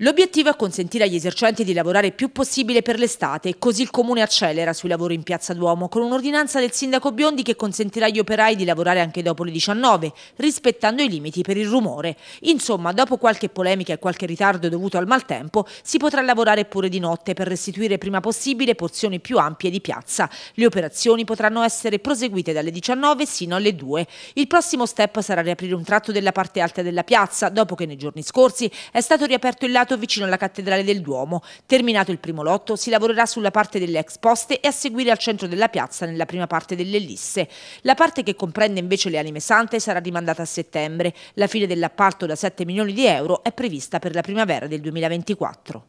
L'obiettivo è consentire agli esercenti di lavorare il più possibile per l'estate e così il Comune accelera sui lavori in Piazza Duomo con un'ordinanza del Sindaco Biondi che consentirà agli operai di lavorare anche dopo le 19, rispettando i limiti per il rumore. Insomma, dopo qualche polemica e qualche ritardo dovuto al maltempo, si potrà lavorare pure di notte per restituire prima possibile porzioni più ampie di piazza. Le operazioni potranno essere proseguite dalle 19 sino alle 2. Il prossimo step sarà riaprire un tratto della parte alta della piazza, dopo che nei giorni scorsi è stato riaperto il lato edificato vicino alla cattedrale del Duomo. Terminato il primo lotto, si lavorerà sulla parte delle ex poste e a seguire al centro della piazza nella prima parte dell'ellisse. La parte che comprende invece le anime sante sarà rimandata a settembre. La fine dell'appalto da 7 milioni di euro è prevista per la primavera del 2024.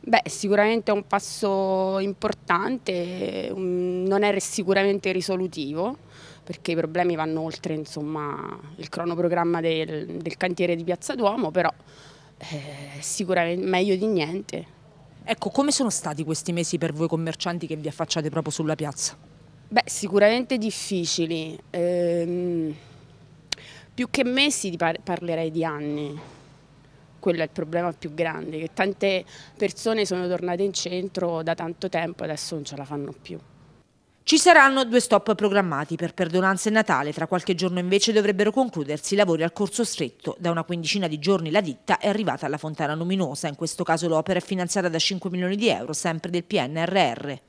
Beh, sicuramente è un passo importante, mm, non è sicuramente risolutivo perché i problemi vanno oltre insomma, il cronoprogramma del, del cantiere di Piazza Duomo, però eh, sicuramente meglio di niente. Ecco, come sono stati questi mesi per voi commercianti che vi affacciate proprio sulla piazza? Beh, sicuramente difficili. Ehm, più che mesi par parlerei di anni. Quello è il problema più grande, che tante persone sono tornate in centro da tanto tempo e adesso non ce la fanno più. Ci saranno due stop programmati per perdonanza e Natale, tra qualche giorno invece dovrebbero concludersi i lavori al corso stretto. Da una quindicina di giorni la ditta è arrivata alla Fontana Luminosa, in questo caso l'opera è finanziata da 5 milioni di euro, sempre del PNRR.